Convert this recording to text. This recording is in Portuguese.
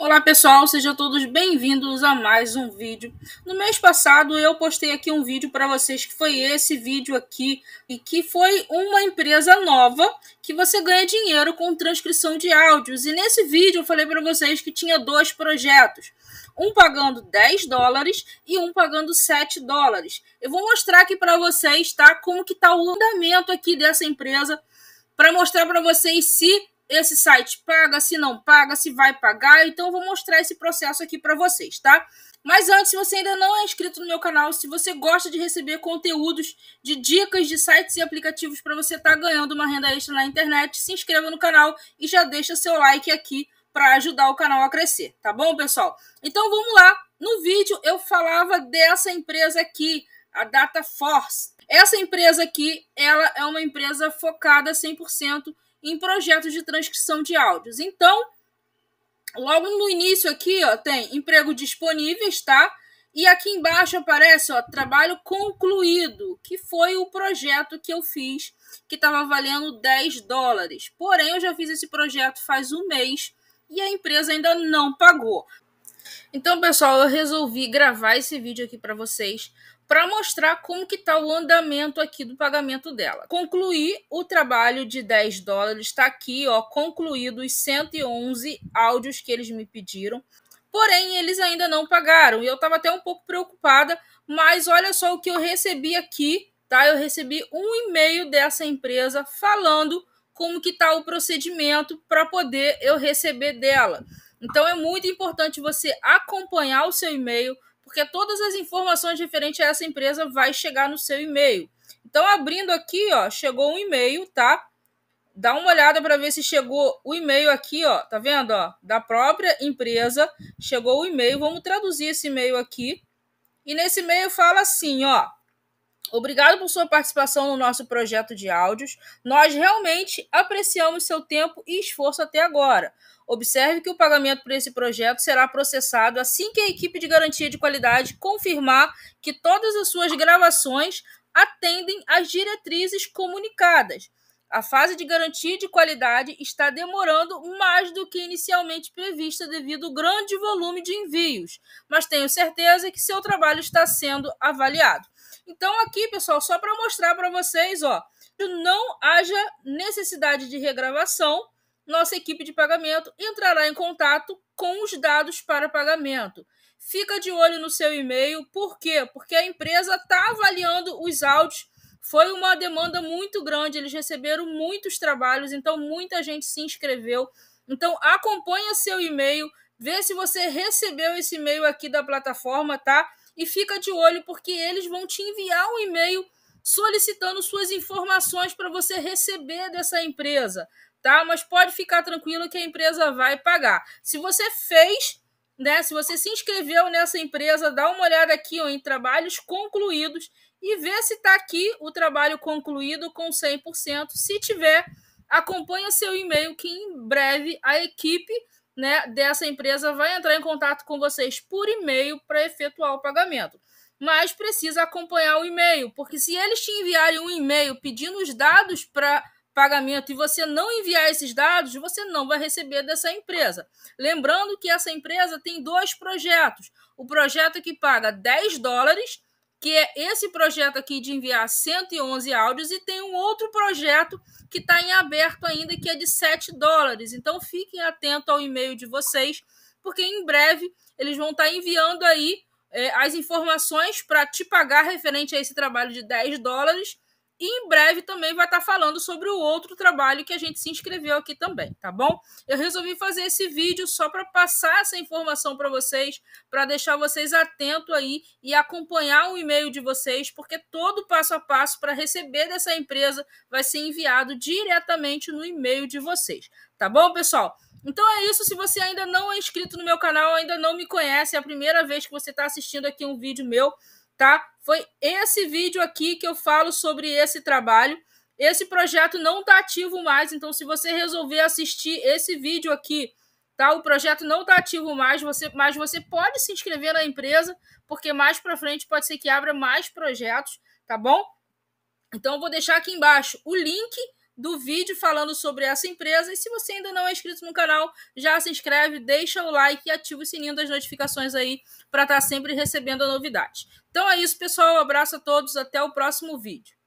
Olá pessoal, sejam todos bem-vindos a mais um vídeo. No mês passado eu postei aqui um vídeo para vocês que foi esse vídeo aqui e que foi uma empresa nova que você ganha dinheiro com transcrição de áudios. E nesse vídeo eu falei para vocês que tinha dois projetos, um pagando 10 dólares e um pagando 7 dólares. Eu vou mostrar aqui para vocês, tá, como que tá o andamento aqui dessa empresa para mostrar para vocês se esse site paga, se não paga, se vai pagar. Então eu vou mostrar esse processo aqui para vocês, tá? Mas antes, se você ainda não é inscrito no meu canal, se você gosta de receber conteúdos de dicas de sites e aplicativos para você estar tá ganhando uma renda extra na internet, se inscreva no canal e já deixa seu like aqui para ajudar o canal a crescer, tá bom, pessoal? Então vamos lá. No vídeo eu falava dessa empresa aqui, a Dataforce. Essa empresa aqui, ela é uma empresa focada 100% em projetos de transcrição de áudios. Então, logo no início aqui, ó, tem emprego disponíveis, tá? E aqui embaixo aparece, ó, trabalho concluído, que foi o projeto que eu fiz, que estava valendo 10 dólares. Porém, eu já fiz esse projeto faz um mês e a empresa ainda não pagou. Então, pessoal, eu resolvi gravar esse vídeo aqui para vocês para mostrar como que está o andamento aqui do pagamento dela. Concluí o trabalho de 10 dólares, está aqui, ó, concluído os 111 áudios que eles me pediram. Porém, eles ainda não pagaram e eu estava até um pouco preocupada, mas olha só o que eu recebi aqui, tá? Eu recebi um e-mail dessa empresa falando como que está o procedimento para poder eu receber dela. Então é muito importante você acompanhar o seu e-mail, porque todas as informações referentes a essa empresa vai chegar no seu e-mail. Então, abrindo aqui, ó, chegou um e-mail, tá? Dá uma olhada para ver se chegou o e-mail aqui, ó, tá vendo, ó, da própria empresa, chegou o e-mail. Vamos traduzir esse e-mail aqui. E nesse e-mail fala assim, ó: Obrigado por sua participação no nosso projeto de áudios. Nós realmente apreciamos seu tempo e esforço até agora. Observe que o pagamento por esse projeto será processado assim que a equipe de garantia de qualidade confirmar que todas as suas gravações atendem às diretrizes comunicadas. A fase de garantia de qualidade está demorando mais do que inicialmente prevista devido ao grande volume de envios, mas tenho certeza que seu trabalho está sendo avaliado. Então, aqui, pessoal, só para mostrar para vocês, ó, não haja necessidade de regravação, nossa equipe de pagamento entrará em contato com os dados para pagamento. Fica de olho no seu e-mail, por quê? Porque a empresa está avaliando os áudios. Foi uma demanda muito grande, eles receberam muitos trabalhos, então muita gente se inscreveu. Então acompanha seu e-mail, Vê se você recebeu esse e-mail aqui da plataforma, tá? E fica de olho, porque eles vão te enviar um e-mail solicitando suas informações para você receber dessa empresa, tá? Mas pode ficar tranquilo que a empresa vai pagar. Se você fez, né? Se você se inscreveu nessa empresa, dá uma olhada aqui ó, em trabalhos concluídos e vê se está aqui o trabalho concluído com 100%. Se tiver, acompanha seu e-mail que em breve a equipe né, dessa empresa vai entrar em contato com vocês por e-mail para efetuar o pagamento. Mas precisa acompanhar o e-mail, porque se eles te enviarem um e-mail pedindo os dados para pagamento e você não enviar esses dados, você não vai receber dessa empresa. Lembrando que essa empresa tem dois projetos: o projeto que paga 10 dólares que é esse projeto aqui de enviar 111 áudios, e tem um outro projeto que está em aberto ainda, que é de 7 dólares. Então fiquem atentos ao e-mail de vocês, porque em breve eles vão estar tá enviando aí é, as informações para te pagar referente a esse trabalho de 10 dólares e em breve também vai estar tá falando sobre o outro trabalho que a gente se inscreveu aqui também, tá bom? Eu resolvi fazer esse vídeo só para passar essa informação para vocês, para deixar vocês atentos aí e acompanhar o e-mail de vocês, porque todo passo a passo para receber dessa empresa vai ser enviado diretamente no e-mail de vocês, tá bom, pessoal? Então é isso. Se você ainda não é inscrito no meu canal, ainda não me conhece, é a primeira vez que você está assistindo aqui um vídeo meu tá? Foi esse vídeo aqui que eu falo sobre esse trabalho. Esse projeto não está ativo mais, então se você resolver assistir esse vídeo aqui, tá? O projeto não está ativo mais, você, mas você pode se inscrever na empresa, porque mais para frente pode ser que abra mais projetos, tá bom? Então eu vou deixar aqui embaixo o link do vídeo falando sobre essa empresa. E se você ainda não é inscrito no canal, já se inscreve, deixa o like e ativa o sininho das notificações aí para estar tá sempre recebendo a novidade Então é isso, pessoal. Um abraço a todos. Até o próximo vídeo.